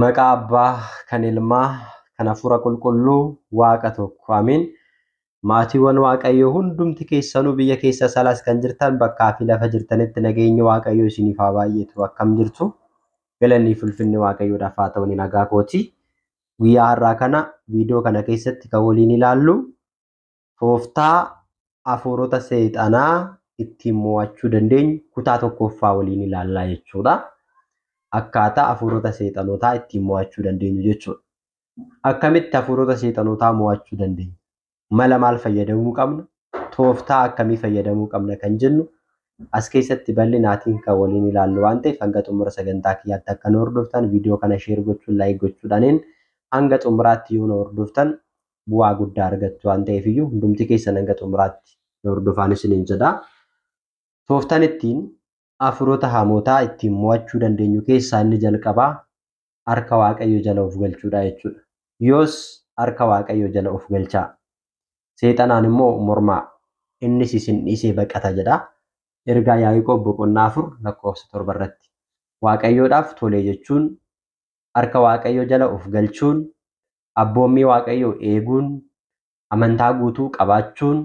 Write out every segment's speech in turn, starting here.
መቃ አባ ከኔልማ ከነፉረ ቁልቁሉ ዋቀ ቶኮ አሚን ማቲወን ዋቀዮ ሁንዱም ትኬሰኑ ብየ ኬሰ ሰላስ ከንጅርተን በካፊ ለፈጅርተንት ነገኘ ዋቀዮ ሲኒፋ ባየቱ በከም ጅርቱ ገለኒ ፍልፍን ዋቀዮ ዳፋተውን ነጋ ኮቲ ጉያ አራ ከና ቪዲዮ ከነ ኬሰት ከወሊን ይላሉ ፎፍታ አፎሮተ ሰይጣና ኢቲሞዋቹ ደንደኝ ኩታ ቶኮፋ ወሊን ይላላ የቹዳ akkaataa hafuurota seexanootaa ittiin mo'achuu dandeenyu jechuudha. Akkamitti hafuurota seexanootaa mo'achuu dandeenya? Mala maal fayyadamuu qabna? Tooftaa akkamii fayyadamuu qabna kan jennu as keessatti bal'inaatiin kan waliin ilaallu waan ta'eef hanga xumura sagantaa kiyyaatti akka nu hordoftan viidiyoo kana sheer gochuun laayik gochuudhaaniin hanga xumuraatti yoo nu hordoftan bu'aa guddaa argattu waan ta'eef hundumti keessan hanga xumuraatti nu hordofaanis niin jedha. Tooftaan ittiin afuroota haamotaa ittiin mo'achuu dandeenyu keessaa inni jalqabaa harka waaqayyo jala of galchuudha jechuudha. Yoos harka waaqayyo jala of galchaa. Seexanaan immoo mormaa innis isin dhiisee baqata jedha. Ergaa Yaayikoob boqonnaa afur lakkoofsa torba irratti. Waaqayyoodhaaf tolee jechuun harka waaqayyo jala of galchuun abboommii waaqayyoo eeguun amantaa guutuu qabaachuun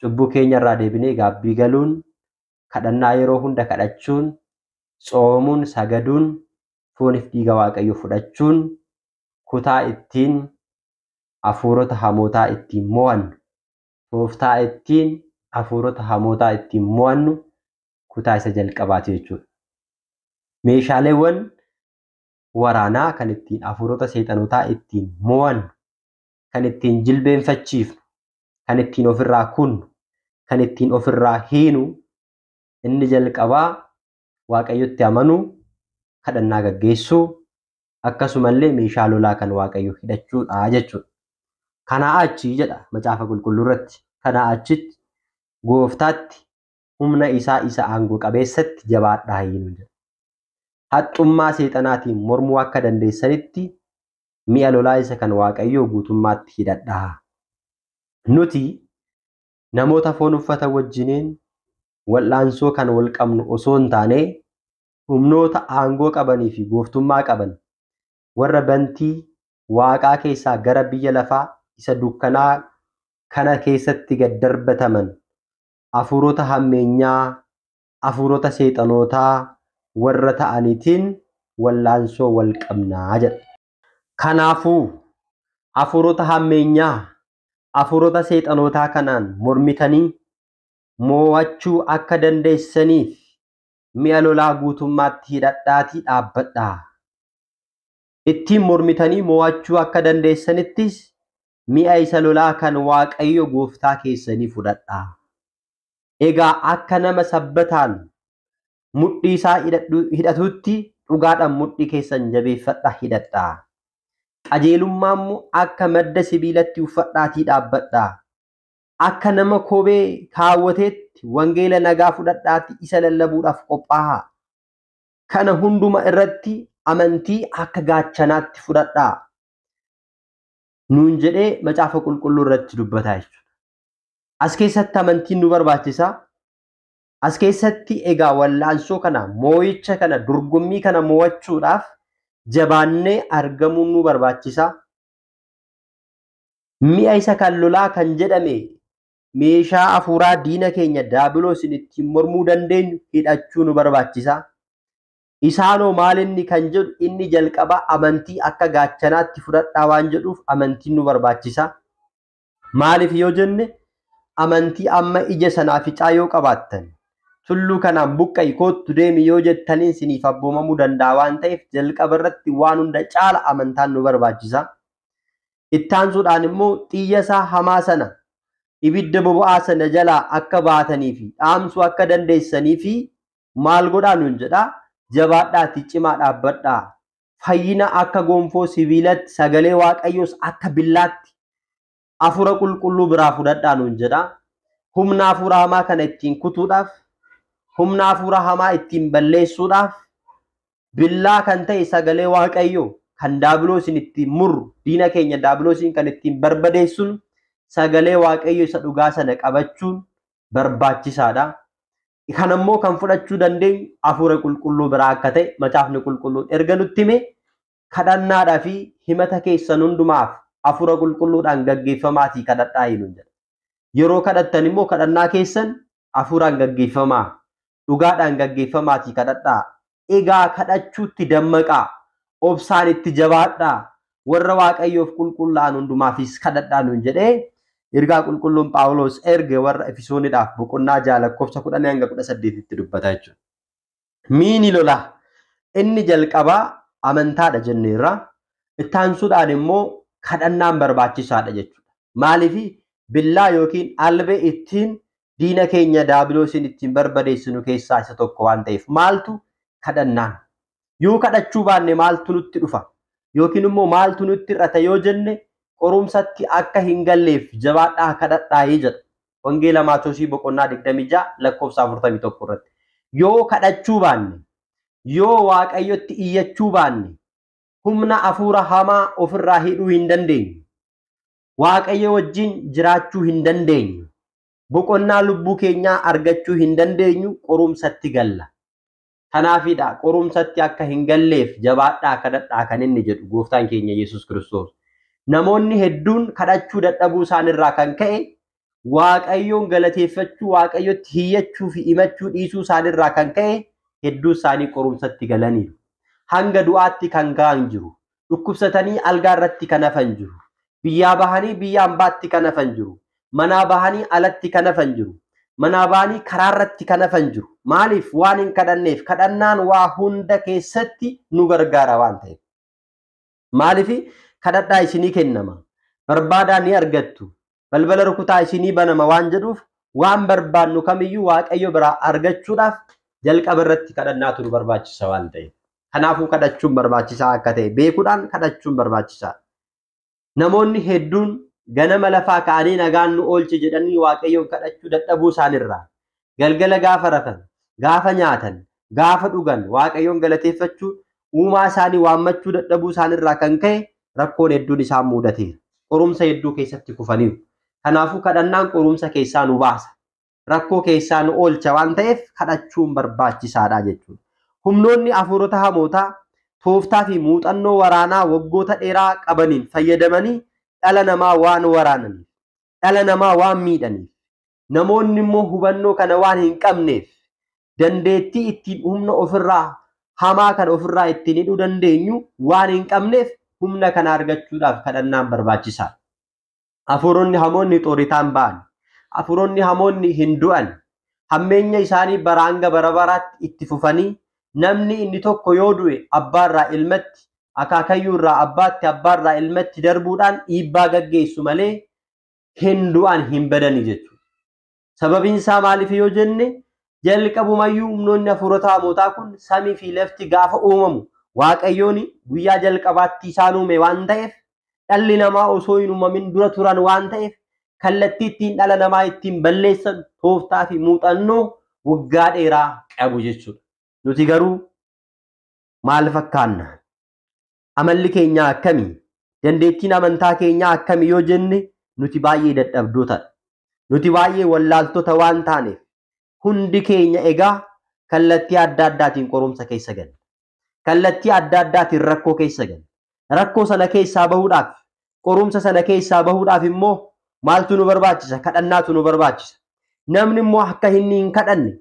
cubbuu keenya irraa deebinee gaabbii galuun kadhannaa yeroo hunda kadhachuun, tsoomuun, sagaduun, fooniif dhiiga waaqayyoo fudhachuun kutaa ittiin hafuurota hamootaa ittiin mo'annu, tooftaa ittiin hafuurota hamootaa ittiin mo'annu kutaa isa jalqabaati jechuudha. Meeshaaleewwan waraanaa kan ittiin hafuurota seexanotaa ittiin mo'annu, kan ittiin jilbeenfachiifnu, kan ittiin ofirraa kunnu, kan ittiin ofirraa hiinu inni jalqabaa waaqayyotti amanuu, kadhannaa gaggeessuu, akkasumallee meeshaa lolaa kan waaqayyo hidhachuudha jechuudha. Kanaa achi jedha macaafa qulqulluu irratti. Kanaa achitti gooftaatti humna isaa isa aangoo qabeessatti jabaadhaa Haxxummaa seexanaatiin mormuu akka dandeessanitti mi'a lolaa isa kan waaqayyoo guutummaatti hidhadhaa. Nuti namoota foon uffata wajjiniin wal'aansoo kan wal qabnu osoo hin taane humnoota aangoo qabanii fi gooftummaa qaban warra bantii waaqaa keessaa gara biyya lafaa isa dukkanaa kana keessatti gad darbataman hafuurota hammeenyaa, hafuurota seexanootaa warra ta'aniitiin wal'aansoo wal qabnaa jedha. Kanaafuu hafuurota hammeenyaa, hafuurota seexanootaa kanaan mormitanii mo'achuu akka dandeessaniif mi'a lolaa guutummaatti hidhadhaati dhaabbadhaa. Ittiin mormitanii mo'achuu akka dandeessanittis mi'a isa lolaa kan waaqayyo gooftaa keessanii fudhadhaa. Egaa akka nama sabbataan mudhii isaa hidhatutti dhugaadhaan mudhii keessan jabeeffadha hidhadhaa. Qajeelummaa immoo akka madda sibiilatti uffadhaatii dhaabbadhaa. akka nama kobee kaawwateetti wangeela nagaa fudhadhaatti isa lallabuudhaaf qophaa'aa. Kana hunduma irratti amantii akka gaachanaatti fudhadhaa. Nuun jedhee macaafa qulqulluu irratti dubbataa jechuudha. As keessatti amantiin nu barbaachisaa. As keessatti egaa wallaansoo kana, moo'icha kana, durgummii kana moo'achuudhaaf jabaannee argamuu nu barbaachisaa. Mi'a isa kan lolaa kan jedhame meeshaa afuuraa diina keenya daabiloosin ittiin mormuu dandeenyu hidhachuu nu barbaachisa. Isaanoo maal inni kan jedhu inni jalqaba amantii akka gaachanaatti fudhadhaa waan jedhuuf amantiin nu barbaachisa. yoo jenne amantii amma ija sanaa ficaa yoo qabaattan tulluu kanaan buqqa'i koottu deemi yoo jettaniin siniif abboomamuu danda'a waan ta'eef jalqaba irratti waan hunda caala amantaan nu barbaachisa. Ittaansuudhaan immoo xiyya isaa hamaa sana ibidda boba'aa sana jalaa akka baatanii fi dhaamsuu akka dandeessanii fi maal godhaa nuun jedhaa jabaadhaati cimaa dhaabbadhaa fayyina akka gonfoo sibiilatti sagalee waaqayyoos akka billaatti afura qulqulluu biraa fudhadhaa nuun jedhaa humna afura hamaa kana ittiin kutuudhaaf humna afura hamaa ittiin balleessuudhaaf billaa kan ta'e sagalee waaqayyoo kan daabiloosiin ittiin murru diina keenya daabiloosiin kan ittiin barbadeessun sagalee waaqayyo isa dhugaa sana qabachuun barbaachisaadha. Kanammoo kan fudhachuu dandeenyu hafuura qulqulluu biraa akka ta'e macaafni qulqulluun erga nutti hime kadhannaadhaa fi himata keessan hundumaaf hafuura qulqulluudhaan gaggeeffamaatii kadhadhaa jedhu jedha. Yeroo kadhattan immoo kadhannaa keessan hafuuraan gaggeeffamaa dhugaadhaan gaggeeffamaatii kadhadhaa. Egaa kadhachuutti dammaqaa obsaan itti jabaadhaa warra waaqayyoof qulqullaa'an hundumaafis kadhadhaa nun jedhee Ergaa qulqulluun Paawuloos erge warra Efesooniidhaaf boqonnaa jaalakkofsa kudhanii hanga kudha saddeetitti dubbata jechuudha. Miini lolaa inni jalqabaa amantaadha jenneerra. Itti aansuudhaan immoo kadhannaan barbaachisaadha jechuudha. Maaliif billaa yookiin albee ittiin diina keenya daabiloosiin ittiin barbadeessinu keessaa isa tokko waan ta'eef maaltu kadhannaan yoo kadhachuu baanne maaltu nutti dhufa yookiin immoo maaltu nutti irrata yoo jenne qorumsatti akka hin galleef jabaadhaa kadhadhaa'ee jedha. Wangeela Maatoosii boqonnaa lakkoofsa irratti. Yoo kadhachuu baanne, yoo Waaqayyotti iyyachuu baanne, humna hafuura hamaa ofirraa hidhuu hin Waaqayyo wajjin jiraachuu hin Boqonnaa lubbuu keenyaa argachuu hin dandeenyu qorumsatti galla. Kanaafidha qorumsatti akka hin galleef jabaadhaa kadhadhaa kaninni jedhu gooftaan keenya Kiristoos. namoonni hedduun kadhachuu dadhabuu isaanirraa kan ka'e waaqayyoon galateeffachuu waaqayyotti hiyyachuu fi himachuu dhiisuu isaanirraa kan ka'e hedduu isaanii qorumsatti galaniiru. Hanga du'aatti kan ga'an jiru. Dhukkubsatanii algaa irratti kan hafan jiru. Biyyaa bahanii biyyaan baatti kan hafan jiru. Manaa bahanii alatti kan hafan jiru. Manaa bahanii karaa irratti kan hafan jiru. Maaliif waan hin kadhanneef kadhannaan waa hunda keessatti nu gargaara waan ta'eef. kadhadhaa ishinii kennama. Barbaadaa ni argattu. Balbala rukutaa ishinii banama waan jedhuuf waan barbaannu kamiyyuu waaqayyo biraa argachuudhaaf jalqaba irratti kadhannaatu nu barbaachisa waan ta'eef. Kanaafuu kadhachuun barbaachisaa akka ta'e beekuudhaan kadhachuun barbaachisaa. Namoonni hedduun ganama lafaa ka'anii nagaan nu oolche jedhanii waaqayyoon kadhachuu dadhabuu isaanirraa galgala gaafa rafan, gaafa nyaatan, gaafa dhugan waaqayyoon galateeffachuu uumaa isaanii waammachuu dadhabuu isaanirraa kan ka'e rakkoon hedduun isaan mudateera. Qorumsa hedduu keessatti kufaniiru. Kanaafuu kadhannaan qorumsa keessaa nu baasa. Rakkoo keessaa nu oolcha waan ta'eef kadhachuun barbaachisaadha jechuudha. Humnoonni hafuurota hamootaa tooftaa fi muuxannoo waraanaa waggoota dheeraa qabaniin fayyadamanii dhala namaa waan waraananiif, dhala namaa waan miidhaniif, namoonni immoo hubannoo kana waan hin qabneef dandeettii ittiin humna ofirraa hamaa kan ofirraa ittiin hidhuu dandeenyu waan hin qabneef humna kana argachuudhaaf kadhannaan barbaachisaa Hafuuronni hamoonni xoritaan ba'an, hafuuronni hamoonni hindu'an hammeenya isaanii baraanga bara baraatti itti fufanii namni inni tokko yoo du'e abbaarraa ilmatti, akaakayyuurraa abbaatti, abbaarraa ilmatti darbuudhaan dhiibbaa gaggeessu malee hindu'an hin badani jechuudha. Sababiin isaa maaliif yoo jenne jalqabumayyuu humnoonni hafuurota hamootaa kun samii fi lafti gaafa uumamu waaqayyoon guyyaa jalqabaatti isaan uume waan ta'eef dhalli namaa osoo hin uumamin dura turan waan ta'eef kallattii ittiin dhala namaa ittiin balleessan tooftaa fi muuxannoo waggaa dheeraa qabu jechuudha. Nuti garuu maal fakkaanna? Amalli keenyaa akkamii? Dandeettiin amantaa keenyaa akkamii yoo jenne nuti baay'ee dadhabdootadha. Nuti baay'ee wallaaltota waan taaneef hundi keenya egaa kallattii adda addaatiin qorumsa keessa galla. kallattii adda addaatiin rakkoo keessa galu. Rakkoo sana keessaa bahuudhaaf qorumsa sana keessaa bahuudhaaf immoo maaltu nu barbaachisa? Kadhannaatu nu barbaachisa. Namni immoo akka inni kadhanne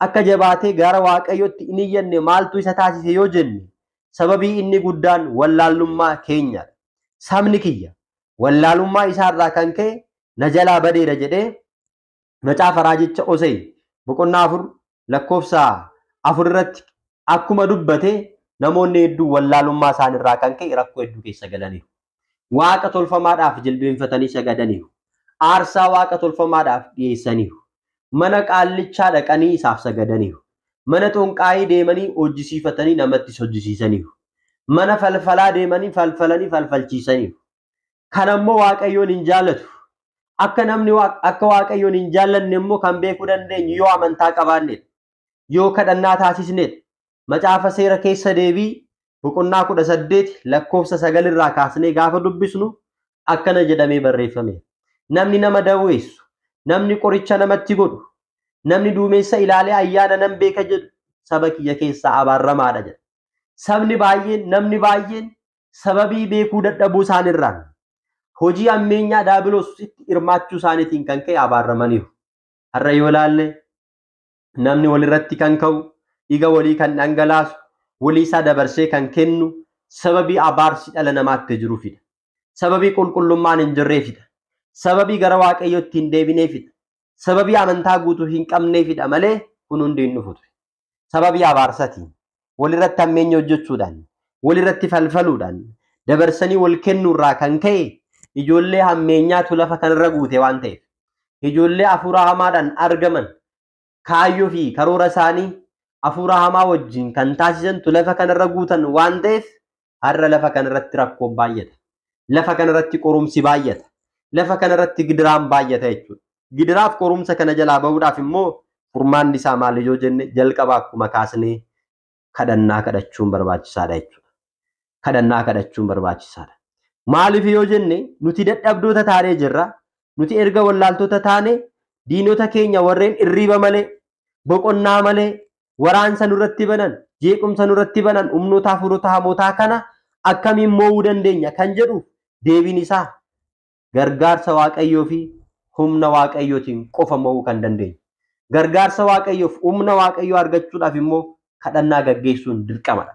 akka jabaatee gara waaqayyootti hin iyyanne maaltu isa taasise yoo jenne sababii inni guddaan wallaallummaa dha Sabni kiyya wallaalummaa isaarraa kan ka'e na badeera jedhee macaafa raajicha Osee boqonnaa afur lakkoofsa afur irratti akkuma dubbate Namoonni hedduun wallaalummaa irraa kan ka'e rakkoo hedduu keessa galaniiru. Waaqa tolfamaadhaaf jilbeenfatanii sagadaniiru. Aarsaa waaqa tolfamaadhaaf dhiyeessaniiru. Mana qaallichaa dhaqanii isaaf sagadaniiru. Mana xonqaayii deemanii hojjisiifatanii namattis hojjisiisaniiru. Mana falfalaa deemanii falfalanii falfalchiisaniiru. Kanammoo Waaqayyoon hin jaallatu. Akka namni akka Waaqayyoon hin jaallanne immoo kan beekuu dandeenyu yoo amantaa qabaannedha. Yoo kadhannaa taasisnedha. macaafa seera keessa deebii boqonnaa kudha saddeeti lakkoofsa sagalirraa kaasnee gaafa dubbisnu akkana jedhamee barreeffame. Namni nama dawweessu, namni qoricha namatti godhu, namni duumessa ilaalee ayyaana nan beeka jedhu saba kiyya keessaa abaarramaadha jedha. Sabni baay'een namni baay'een sababii beekuu dadhabuu isaaniirraan hojii ammeenyaa daabiloos itti hirmaachuu isaaniitiin kan ka'e abaarramaniiru. Har'a yoo ilaalle namni walirratti kan ka'u dhiiga walii kan dhangalaasu, walii isaa dabarsee kan kennu sababii abaarsi dhala namaatti jiru fida. Sababii qulqullummaan hin jirree fida. Sababii gara waaqayyootti hin deebinee fida. Sababii amantaa guutuu hin qabnee fida malee kun hundi hin dhufu ture. Sababii abaarsatiin walirratti hammeenya hojjechuudhaan, walirratti falfaluudhaan, dabarsanii wal kennuurraa kan ka'e ijoollee hammeenyaatu lafa kanarra guute waan ta'eef ijoollee hafuura hamaadhaan argaman kaayyoo fi karoora isaanii hafuura hamaa wajjin kan taasisantu lafa kanarra guutan waan ta'eef har'a lafa kanarratti rakkoon baay'ata. Lafa kanarratti qorumsi baay'ata. Lafa kanarratti gidiraan baay'ata jechuudha. Gidiraaf qorumsa kana jalaa bahuudhaaf immoo furmaanni isaa maali yoo jenne jalqaba akkuma kaasnee kadhannaa kadhachuun barbaachisaadha jechuudha. Kadhannaa kadhachuun barbaachisaadha. Maaliif yoo jenne nuti dadhabdoota taanee jirra. Nuti erga wallaaltoota taane diinota keenya warreen irriiba malee boqonnaa malee waraansa nurratti banan, jeequmsa nurratti banan, humnoota hafuurota hamootaa kana akkamiin mo'uu dandeenya kan jedhu deebiin isaa gargaarsa waaqayyoo fi humna waaqayyootiin qofa mo'uu kan dandeenyu. Gargaarsa waaqayyoof humna waaqayyoo argachuudhaaf immoo kadhannaa gaggeessuun dirqamadha.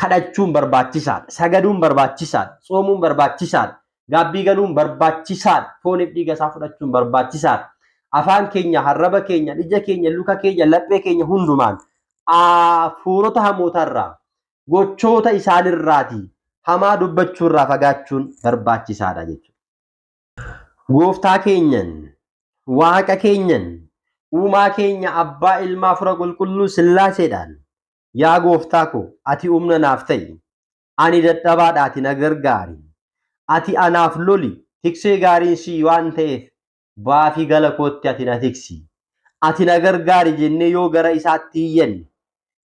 Kadhachuun barbaachisaadha. Sagaduun barbaachisaadha. tsoomuun barbaachisaadha. gaabbiigaluun barbaachisaadha. Fooniif isaa fudhachuun barbaachisaadha. afaan keenya, harraba keenya, ija keenya, luka keenya, laphee keenya hundumaan hafuurota hamootarraa gochoota isaanirraati hamaa dubbachuurraa fagaachuun barbaachisaadha jechuudha. Gooftaa keenyan, waaqa keenyan, uumaa keenya abbaa ilmaa fura qulqulluu sillaaseedhaan yaa gooftaa ko ati humna naaf ta'i ani dadhabaadhaati na gargaari ati anaaf loli tiksee gaariin sii waan ta'eef baafi gala kooti ati na tiksi. Ati na gargaari jennee yoo gara isaatti hiyyanne,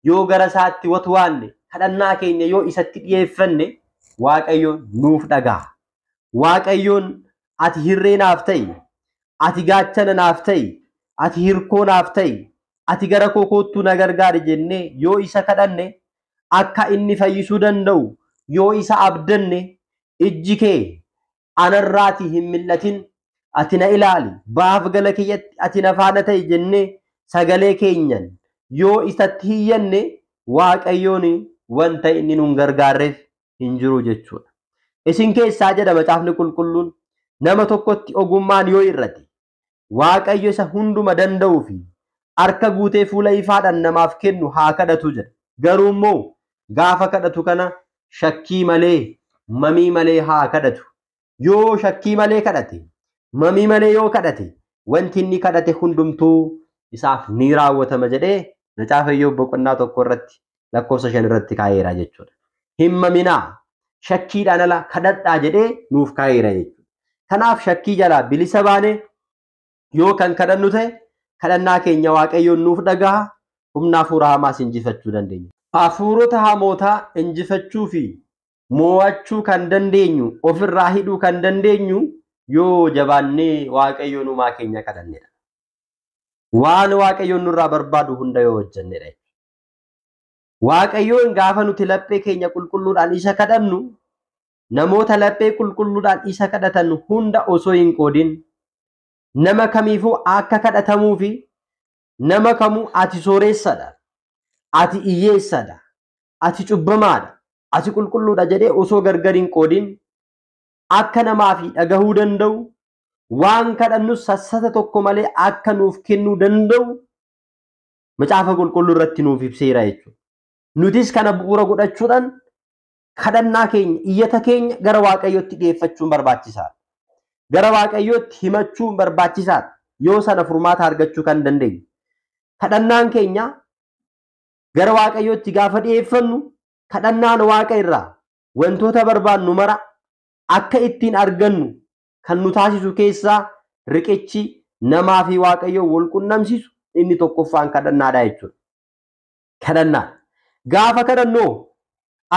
yoo gara isaatti watwaanne, kadhannaa keenya yoo isatti dhiyeeffanne, Waaqayyoon nuuf dhagaa. Waaqayyoon ati hirree naaf ta'i, ati gaachana naaf ta'i, ati hirkoo naaf ta'i, ati gara kokoottuu na gargaari jennee yoo isa kadhanne akka inni fayyisuu danda'u yoo isa abdanne ijji kee anarraati hin mil'atin ati na ilaali baaf gala kiyyatti ati na faana ta'e jennee sagalee keenyan yoo isatti hiyyanne waaqayyoon wanta inni nun gargaarreef hin jiru jechuudha. Isin keessaa jedha macaafni qulqulluun nama tokkotti ogummaan yoo irrate waaqayyo isa hunduma danda'uu fi harka guutee fuula ifaadhaan namaaf kennu haa kadhatu jedha. Garuu immoo gaafa kadhatu kana shakkii malee mamii malee haa kadhatu. Yoo shakkii malee kadhate mamii malee yoo kadhate wanti inni kadhate hundumtuu isaaf ni raawwatama jedhee Macaafayyoo boqonnaa tokko irratti lakkoofsa shan irratti kaa'eera jechuudha. Hin maminaa shakkiidhaan ala kadhadhaa jedhee nuuf kaa'eera jechuudha. Kanaaf shakkii jalaa bilisa baane yoo kan kadhannu ta'e kadhannaa keenya waaqayyoon nuuf dhagaha humna hafuura hamaas injifachuu dandeenya. Hafuurota hamootaa injifachuu fi mo'achuu kan dandeenyu ofirraa hidhuu kan dandeenyu yoo jabaannee waaqayyoon uumaa keenya kadhannedha. Waan waaqayyoon nurraa barbaadu hunda yoo hojjannedha. Waaqayyoon gaafa nuti laphee keenya qulqulluudhaan isa kadhannu namoota laphee qulqulluudhaan isa kadhatan hunda osoo hin qoodin nama kamiifuu akka kadhatamuu fi nama kamuu ati sooressadha, ati hiyyeessadha, ati cubbamaadha, ati qulqulluudha jedhee osoo gargar hin qoodin akka namaa fi dhagahuu danda'u waan kadhannus sassata tokko malee akka nuuf kennuu danda'u macaafa qulqulluu irratti nuuf ibseera jechuudha. Nutis kana bu'uura godhachuudhaan kadhannaa keenya iyyata keenya gara waaqayyootti dhiyeeffachuun barbaachisaadha. Gara waaqayyootti himachuun barbaachisaadha. Yoo sana furmaata argachuu kan dandeenyu. Kadhannaan keenya gara waaqayyootti gaafa dhiyeeffannu kadhannaan waaqa irraa wantoota barbaannu mara akka ittiin argannu kan nu taasisu keessaa riqichi namaa fi waaqayyoo wal inni tokkoffaan kadhannaadha jechuudha. Kadhannaa. Gaafa kadhannoo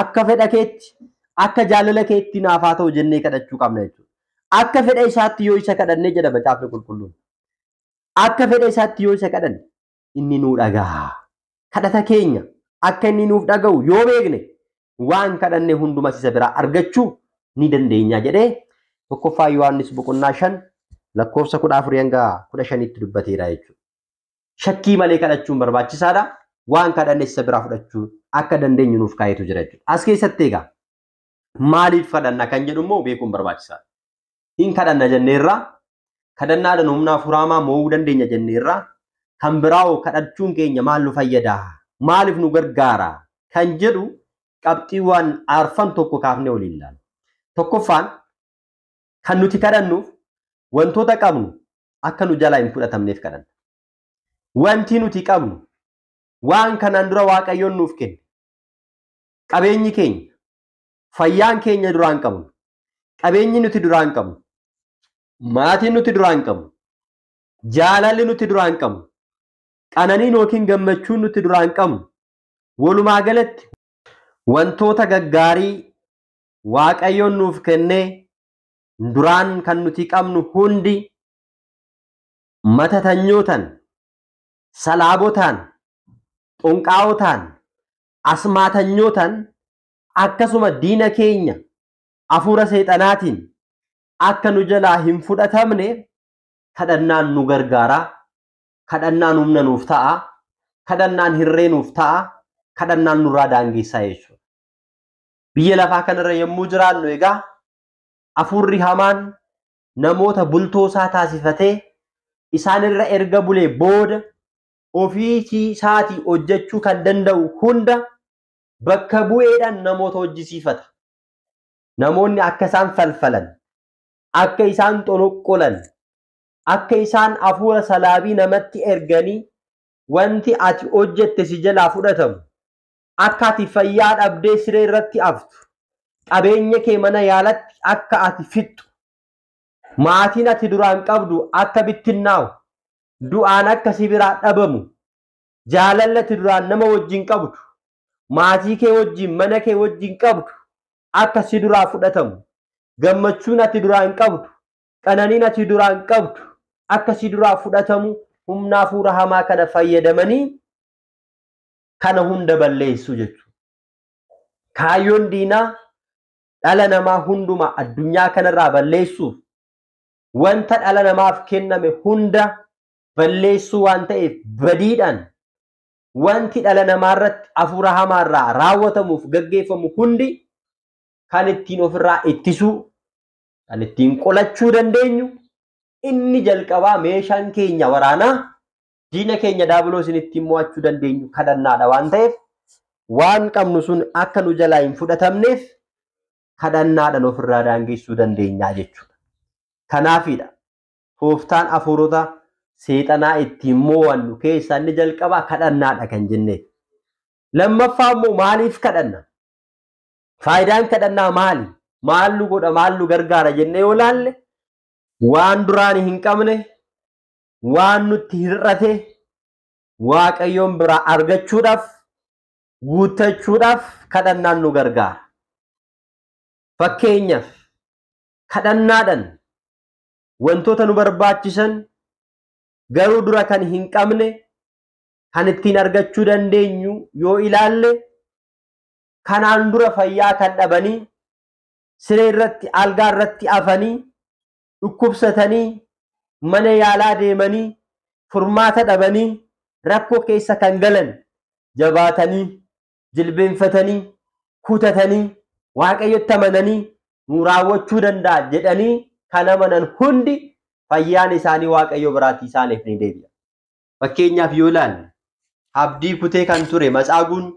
akka fedha keetti akka jaalala keetti naaf haa ta'u jennee kadhachuu qabna jechuudha. Akka fedha isaatti yoo isa kadhanne jedha macaafni Akka fedha isaatti yoo isa kadhanne inni nuu dhaga'a. Kadhata keenya akka inni nuuf dhaga'u yoo beekne waan kadhanne hundumas isa biraa argachuu ni dandeenya jedhee tokkoffaa Yohaannis boqonnaa shan lakkoofsa kudha afurii hanga kudha shanitti dubbateera jechuudha. Shakkii malee kadhachuun barbaachisaadha. Waan kadhanne isa biraa fudhachuu akka dandeenyu nuuf kaayetu jira jechuudha. As keessatti egaa maaliif kadhanna kan jedhu immoo beekuun barbaachisaadha. Hin kadhanna jenneerraa kadhannaadhaan humnaa furaamaa mo'uu dandeenya jenneerraa kan biraawoo kadhachuun keenya maal nu fayyadaa? Maaliif nu gargaara? Kan jedhu qabxii waan aarfan tokko kaafnee waliin ilaalla. tokkoffaan kan nuti kadhannuuf wantoota qabnu akka nu jalaa hin fudhatamneef kadhanna. Wanti nuti qabnu waan kanaan dura Waaqayyoon nuuf kenne qabeenyi keenya fayyaan keenya duraan qabnu qabeenyi nuti duraan qabnu maatiin nuti duraan qabnu jaalalli nuti duraan qabnu qananiin yookiin gammachuun nuti duraan qabnu walumaa galatti wantoota gaggaarii waaqayyoon nuuf kennee duraan kan nuti qabnu hundi matatanyootaan, salaabotaan, xunqaa'otaan asmaatanyootan akkasuma diina keenya hafuura seexanaatiin akka nu jalaa hin fudhatamne kadhannaan nu gargaaraa, kadhannaan humna nuuf ta'a, kadhannaan hirree nuuf ta'a, kadhannaan nurraa daangeessaa jechuudha. biyya lafaa kanarra yommuu jiraannu egaa hafuurri hamaan namoota bultoosaa taasifatee isaanirra erga bulee booda ofiisii isaatii hojjechuu kan danda'u hunda bakka bu'eedhaan namoota hojjisiifata. Namoonni akka isaan falfalan, akka isaan xoloqqolan akka isaan hafuura salaabii namatti erganii wanti ati hojjette si jalaa fudhatamu akka ati fayyaa dhabdee siree irratti aftu qabeenya kee mana yaalatti akka ati fittu maatiin ati duraan qabdu akka bittinnaa'u du'aan akka si biraa dhabamu jaalalli ati duraan nama wajjin qabdu maatii kee wajjin mana kee wajjin qabdu akka si duraa fudhatamu gammachuun ati duraan qabdu duraan qabdu akka si duraa fudhatamu humnaa fuura hamaa kana fayyadamanii kana hunda balleessu jechuudha. Kaayyoon diinaa dhala namaa hundumaa addunyaa kanarraa balleessuuf wanta dhala namaaf kenname hunda balleessuu waan ta'eef badiidhaan wanti dhala namaarratti hamaa hamaarraa raawwatamuuf gaggeeffamu hundi kan ittiin ofirraa ittisuu, kan ittiin qolachuu dandeenyu inni jalqabaa meeshaan keenya waraanaa diina keenya daabaloo ittiin mo'achuu dandeenyu kadhannaadha waan ta'eef waan qabnu sun akka nu jalaa hin fudhatamneef kadhannaadhaan ofirraa daangessuu dandeenya jechuudha. Kanaafidha tooftaan hafuurota seexanaa ittiin mo'annu keessaa inni jalqabaa kadhannaadha kan jennee. Lammaffaa immoo maaliif kadhanna? Faayidaan kadhannaa maali? Maal nu godha? Maal nu gargaara jennee yoo laalle waan duraan hin qabne waan nutti hir'ate waaqayyoon biraa argachuudhaaf guuttachuudhaaf kadhannaan nu gargaara. Fakkeenyaaf kadhannaadhaan wantoota nu barbaachisan garuu dura kan hin qabne kan ittiin argachuu dandeenyu yoo ilaalle kanaan dura fayyaa kan dhabanii siree irratti algaa irratti afanii dhukkubsatanii mana yaalaa deemanii furmaata dhabanii rakkoo keessa kan galan jabaatanii jilbeenfatanii kutatanii waaqayyotti amananii nuu raawwachuu danda'a jedhanii kan amanan hundi fayyaan isaanii waaqayyo biraatti isaaniif ni deebi'a. Fakkeenyaaf yoo ilaalle abdii kutee kan ture Matsaaguun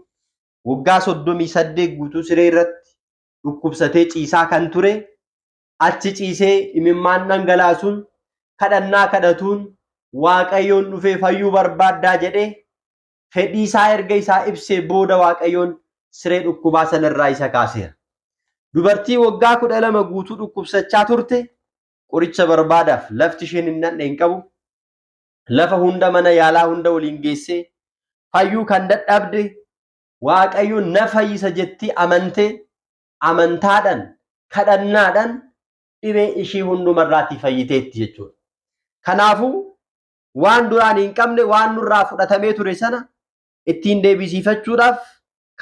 waggaa soddomii saddeet guutuu siree irratti dhukkubsatee ciisaa kan ture achi ciisee imimmaan dhangalaasuun kadhannaa kadhatuun waaqayyoon dhufee fayyuu barbaaddaa jedhee fedhii isaa erga isaa ibsee booda waaqayyoon siree dhukkubaa sanarraa isa kaaseera. Dubartii waggaa kudha lama guutuu dhukkubsachaa turte qoricha barbaadaaf lafti isheen hin nadhe lafa hunda mana yaalaa hunda waliin geessee fayyuu kan dadhabde waaqayyoon na fayyisa jetti amantee amantaadhaan kadhannaadhaan dhibee ishii hundumarraatti fayyiteetti jechuudha. Kanaafuu waan duraan hin qabne waan nurraa fudhatamee ture sana ittiin deebisiifachuudhaaf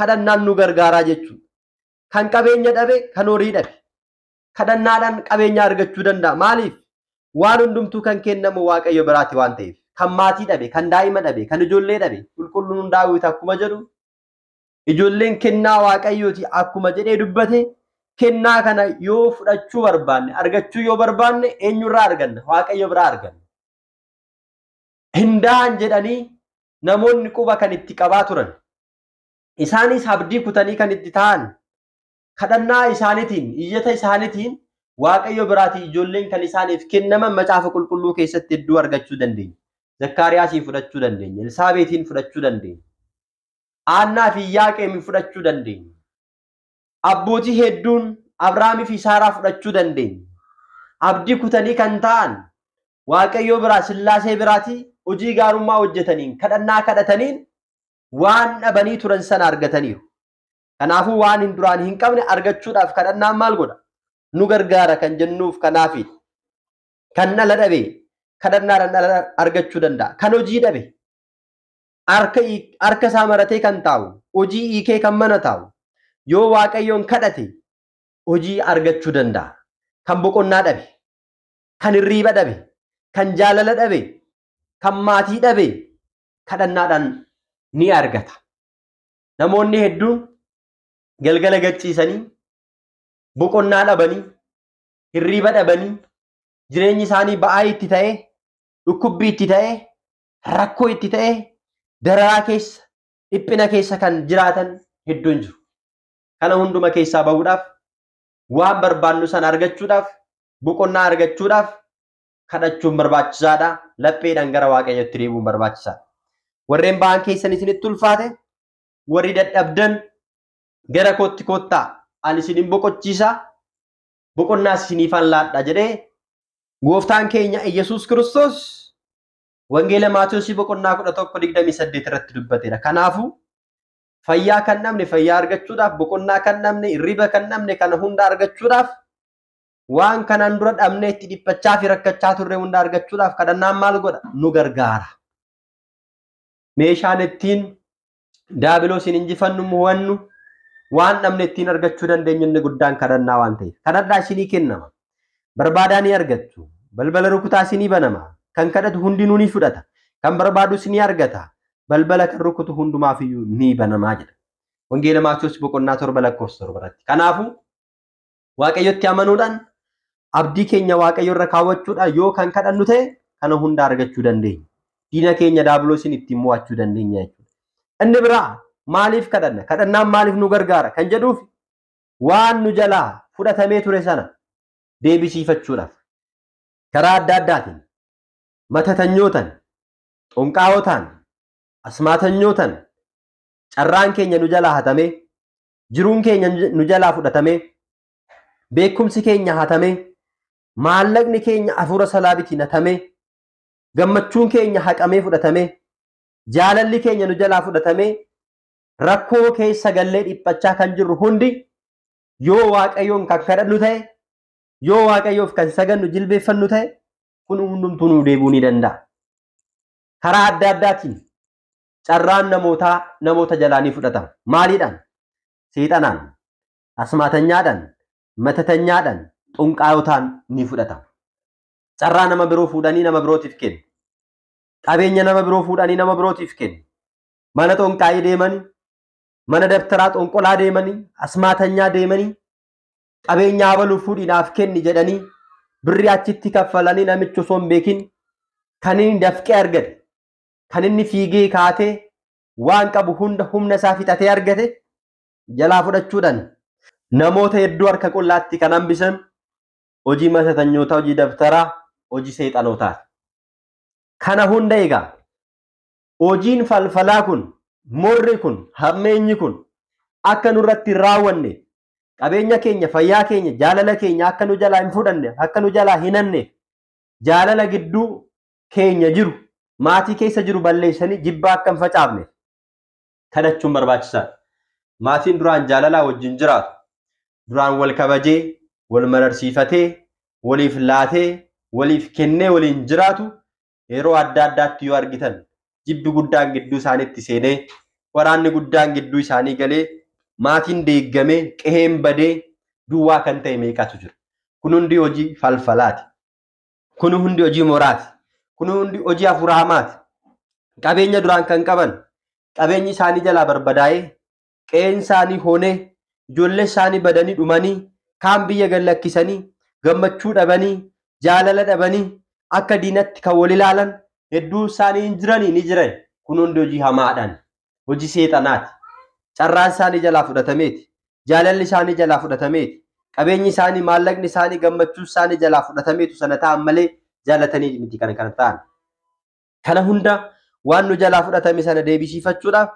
kadhannaan nu gargaaraa jechuudha. Kan qabeenya dhabe kan horii dhabe kadhannaadhaan qabeenya argachuu danda'a. Maaliif? Waan hundumtuu kan kennamu Waaqayyo biraati waan ta'eef. Kan maatii dhabe, kan daa'ima dhabe, kan ijoollee dhabe. Qulqulluun Daawit akkuma jedhu ijoolleen kennaa Waaqayyooti akkuma jedhee dubbate kennaa kana yoo fudhachuu barbaanne argachuu yoo barbaanne eenyurraa arganna waaqayyo biraa arganna. Hindaan jedhanii namoonni quba kan itti qabaa turan isaanis habdii kutanii kan itti ta'an kadhannaa isaaniitiin iyyata isaaniitiin waaqayyo biraati ijoolleen kan isaaniif kennaman macaafa qulqulluu keessatti hedduu argachuu dandeenya. Zakkaariyaasii fudhachuu dandeenya. Elsaabeetiin fudhachuu dandeenya. Aannaa fi Yaaqeemii fudhachuu dandeenya. abbootii hedduun Abrahaamii fi Saaraa fudhachuu dandeenya Abdii kutanii kan ta'an Waaqayyoo biraa Sillaasee biraatii hojii gaarummaa hojjetaniin kadhannaa kadhataniin waan dhabanii turan sana argataniiru. Kanaafuu waan duraan hin qabne argachuudhaaf kadhannaan maal godha? Nu gargaara kan jennuuf kanaafi. Kan dhala dhabe kadhannaa dhala argachuu danda'a. Kan hojii dhabe harka isaa maratee kan taa'u, hojii hiikee kan mana taa'u, yoo waaqayyoon kadhate hojii argachuu danda'a. Kan boqonnaa dhabe, kan hirriiba dhabe, kan jaalala dhabe, kan maatii dhabe kadhannaadhaan ni argata. Namoonni hedduun galgala gachiisanii boqonnaa dhabanii hirriiba dhabanii jireenyi isaanii ba'aa itti ta'e, dhukkubbii itti ta'e, rakkoo itti ta'e, dararaa keessa, dhiphina keessa kan jiraatan hedduun jiru. kana hunduma keessaa bahuudhaaf waan barbaannu sana argachuudhaaf boqonnaa argachuudhaaf kadhachuun barbaachisaadha. Lapheedhaan gara waaqayyotti deebi'uun barbaachisaa Warreen ba'an keessan isinitti ulfaate warri dadhabdan gara kootti koottaa ani isinin boqochiisaa boqonnaa isiniifan laadha jedhee gooftaan keenya Iyyasuus Kiristoos wangeela Maatiyoosii boqonnaa kudha tokko digdamii saddeet irratti dubbateera. kanaafu. fayyaa kan namni fayyaa argachuudhaaf, boqonnaa kan namni irriba kan namni kana hunda argachuudhaaf waan kanaan dura dhabnee itti dhiphachaa fi rakkachaa turre hunda argachuudhaaf kadhannaan maal godha? Nu gargaara. Meeshaan ittiin daabiloosiin injifannu muhannu waan dhabne ittiin argachuu dandeenyu inni guddaan kadhannaa waan ta'eef. Kanarraa isinii kennama. Barbaadaa ni argattu. Balbala rukutaa isinii banama. Kan kadhatu hundinuu ni fudhata. Kan barbaadu isinii argata. balbala kan rukutu hundumaafiyyuu ni banamaa jedha. Wangeela Maatiyus boqonnaa torba lakkoofsa torbaratti. Kanaafuu waaqayyotti amanuudhaan abdii keenya waaqayyo irra kaawwachuudhaan yoo kan kadhannu ta'e kana hunda argachuu dandeenya. Diina keenya daabiloosiin ittiin mo'achuu dandeenya jechuudha. Inni biraa maaliif kadhanna? Kadhannaan maaliif nu gargaara? Kan jedhuuf waan nu jalaa fudhatamee ture sana deebisiifachuudhaaf karaa adda addaatiin matatanyootaan xonqaa'ootaan asmaatanyootan carraan keenya nu jalaa hatamee jiruun keenya nu jalaa fudhatamee beekumsi keenya hatamee maallaqni keenya afuura salaabitiin hatamee gammachuun keenya haqamee fudhatame, jaalalli keenya nu jalaa fudhatamee rakkoo keessa gallee dhiphachaa kan jirru hundi yoo waaqayyoon kan kadhannu ta'e yoo waaqayyoof kan sagannu jilbeeffannu ta'e kun hundumtuu nu deebuu ni danda'a. Karaa adda addaatiin carraan namootaa namoota jalaanii fudhatama. Maaliidhaan? Siixanaan, asmaatanyaadhaan, matatanyaadhaan, xunqaayotaan ni fudhatama. Carraa nama biroo fuudhanii nama birootiif kennu. Qabeenya nama biroo fuudhanii nama birootiif kennu. Mana xonqaayii deemanii, mana dabtaraa xonqolaa deemanii, asmaatanyaa deemanii, qabeenya habaluu fuudhinaaf kenni jedhanii birrii achitti kaffalanii namichi osoo hin beekin kan inni dafqee argate. kan inni fiigee kaatee waan qabu hunda humna isaa fixatee argate jalaa fudhachuudhaan namoota hedduu harka qullaatti kan hambisan hojii matatanyootaa, hojii dabtaraa, hojii seexanootaati. Kana hunda egaa hojiin falfalaa kun morri kun hammeenyi kun akka nurratti hin raawwanne qabeenya keenya fayyaa keenya jaalala keenya akka nu jalaa hin fudhanne akka nu jalaa hin hanne jaalala gidduu keenya jiru maatii keessa jiru balleessanii jibbaa akka hin facaafne kadhachuun barbaachisaadha. Maatiin duraan jaalalaa wajjin jiraatu. Duraan wal kabajee, wal mararsiifatee, waliif laatee, waliif kennee waliin jiraatu yeroo adda addaatti yoo argitan jibbi guddaan gidduu isaaniitti seenee waraanni guddaan gidduu isaanii galee maatiin deeggamee qeheen badee duwwaa kan ta'e meeqatu jira. Kun hundi hojii falfalaati. Kun hundi hojii moraati. Kun hundi hojii hafuuraa hamaati. Qabeenya duraan kan qaban qabeenyi isaanii jalaa barbadaa'ee qe'een isaanii honee ijoollee isaanii badanii dhumanii kaan biyya gallakkisanii gammachuu dhabanii jaalala dhabanii akka diinatti kan wal ilaalan hedduu isaanii hin jiranii ni jiran kun hundi hojii hamaadhaan hojii seexanaati. Carraan isaanii jalaa fudhatameeti. Jaalalli isaanii jalaa fudhatameeti. Qabeenyi isaanii maallaqni isaanii gammachuun isaanii jalaa fudhatameetu sana ta'an malee jaalatanii miti kan kana ta'an. Kana hunda waan nu jalaa fudhatame sana deebisiifachuudhaaf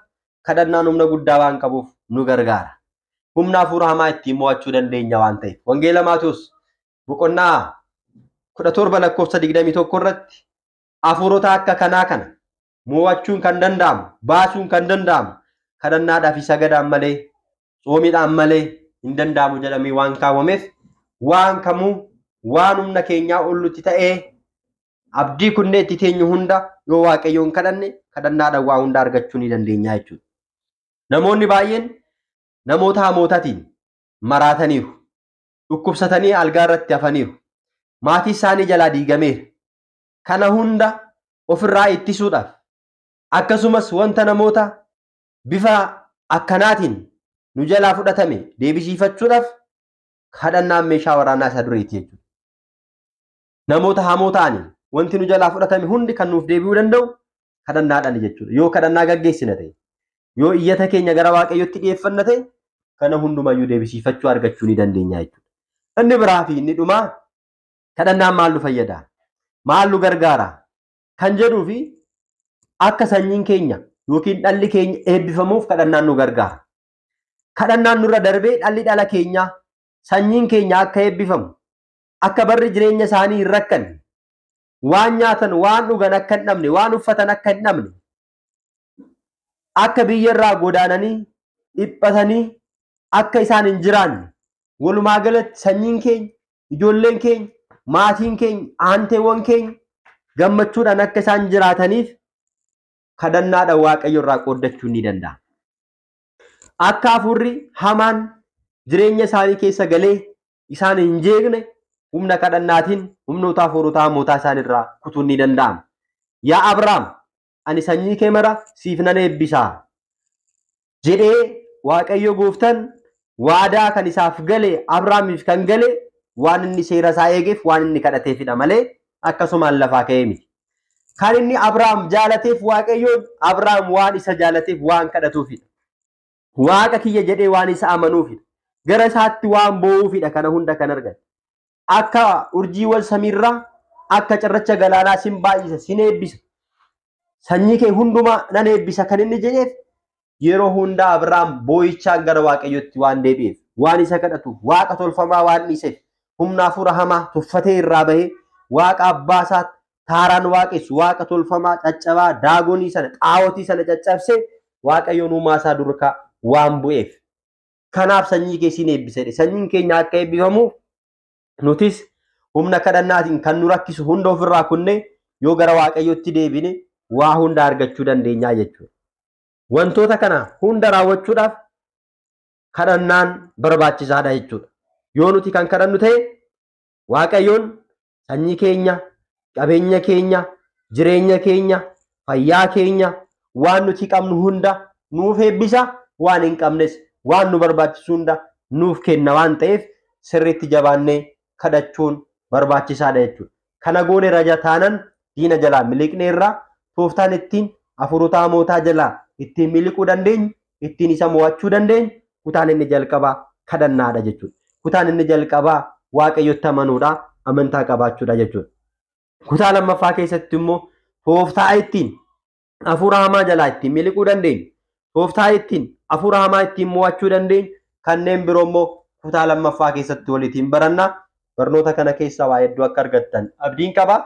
kadhannaan humna guddaa waan qabuuf nu gargaara. Humna hafuura hamaa ittiin mo'achuu dandeenya waan ta'eef. Wangeela Maatiyus boqonnaa kudha torba lakkoofsa digdamii tokko irratti hafuurota akka kanaa kana mo'achuun kan danda'amu baasuun kan danda'amu kadhannaadhaaf isa gadaan malee tsoomiidhaan malee hin danda'amu jedhamee waan kaawwameef waan kamuu waan humna keenyaa ollutti ta'ee abdii kunneen itti teenyu hunda yoo waaqayyoon kadhanne kadhannaadhaan waa hunda argachuu ni dandeenya jechuudha. Namoonni baay'een namoota hamootaatiin maraataniiru. Dhukkubsatanii algaa irratti hafaniiru. Maatii isaanii jalaa diigameera. Kana hunda ofirraa ittisuudhaaf akkasumas wanta namoota bifa akkanaatiin nu jalaa fudhatame deebisiifachuudhaaf kadhannaan meeshaa waraanaa isa dureeti jechuudha. Namoota hamoo wanti nu jalaa fudhatame hundi kan nuuf deebi'uu danda'u kadhannaadhaan jechuudha. Yoo kadhannaa gaggeessina ta'e, yoo iyyata keenya gara waaqayyotti dhiyeeffanna ta'e, kana hundumayyuu deebisiifachuu argachuu ni dandeenya jechuudha. Inni biraa fi inni dhumaa kadhannaan maal nu fayyada? Maal nu gargaara? Kan jedhuu akka sanyiin keenya yookiin dhalli keenya eebbifamuuf kadhannaan nu gargaara. Kadhannaan nurra darbee dhalli dhala keenyaa sanyiin keenya akka eebbifamu akka barri jireenya isaanii hin rakkanne waan nyaatan, waan dhugan akka hin waan uffatan akka hin dhabne, akka irraa godaananii dhiphatanii akka isaan hin jiraanne walumaa galatti sanyiin keenya, ijoolleen keenya, maatiin keenya, aanteewwan keenya gammachuudhaan akka isaan jiraataniif kadhannaadhaan waaqayyo irraa qooddachuu ni danda'a. Akka hafuurri hamaan jireenya isaanii keessa galee isaan hin jeeqne humna kadhannaatiin humnoota hafuurotaa hamootaa irraa kutuu ni danda'ama. Yaa Abrahaam, ani sanyii kee mara siif nan eebbisaa jedhee Waaqayyo gooftan waadaa kan isaaf galee Abrahaamiif kan galee waan inni seera isaa eegeef waan inni kadhateefidha malee akkasumaan lafaa ka'ee miti. Kan inni Abrahaam jaalateef Waaqayyoon Abrahaam waan isa jaalateef waan kadhatuufidha. Waaqa kiyya jedhee waan isa amanuufidha. Gara isaatti waan bo'uufidha kana hunda kan argate. akka urjiiwwan samiirraa akka cirracha galaanaa sin baay'isa sin eebbisa. Sanyii kee hundumaa nan eebbisa kan inni jedheef yeroo hundaa Abiraam boo'ichaan gara Waaqayyotti waan deebi'eef waan isa kadhatu Waaqa tolfamaa waan dhiiseef humna afuura hamaa tuffatee irraa bahee Waaqa abbaa isaa taaraan waaqessu Waaqa tolfamaa caccabaa daagonii sana xaawotii sana caccabsee Waaqayyoon uumaa isaa durkaa waan bu'eef. Kanaaf sanyii kee sin eebbisa. Sanyiin keenya akka eebbifamuuf nutis humna kadhannaatiin kan nu rakkisu hunda ofirraa kunne yoo gara waaqayyotti deebine waa hunda argachuu dandeenyaa jechuudha. Wantoota kana hunda raawwachuudhaaf kadhannaan barbaachisaadha dha Yoo nuti kan kadhannu ta'e waaqayyoon sanyii keenya, qabeenya keenya, jireenya keenya, fayyaa keenya waan nuti qabnu hunda nuuf eebbisa waan hin qabnes waan nu barbaachisu hunda nuuf kenna waan ta'eef sirriitti jabaannee kadhachuun barbaachisaadha jechuudha. Kana goone raja taanan diina jalaa miliqne irraa tooftaan ittiin afurutaa mootaa jalaa ittiin miliquu dandeenyu ittiin isa mo'achuu dandeenyu kutaan inni jalqabaa kadhannaadha jechuudha. Kutaan inni jalqabaa waaqayyotti amanuudha amantaa qabaachuudha jechuudha. Kutaa lammaffaa keessatti immoo tooftaa ittiin afura hamaa jalaa ittiin miliquu dandeenyu tooftaa ittiin afura hamaa ittiin mo'achuu dandeenyu kanneen biroo immoo kutaa lammaffaa keessatti walitti hin barannaa. barnoota kana keessaa waa hedduu akka argattan abdiin qabaa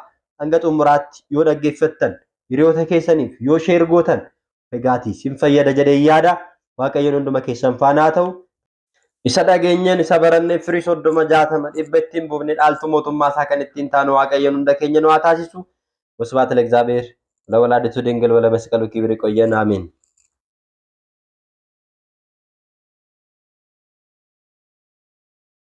hanga xumuraatti yoo dhaggeeffattan hiriyoota keessaniif yoo sheer gootan fegaatii sin fayyada jedhee yaada waaqayyoon hunduma keessan faanaa ta'u isa dhageenyeen isa barannee firii soddoma jaatama dhibba ittiin buufnee dhaaltu mootummaa isaa kan ittiin taanu waaqayyoon hunda keenya nu haa taasisu. Wasbaata Leegzaabeer, Wala Walaaddisuu Dingil, Wala Masqaluu Kibirii Qoyyeen, Ameen.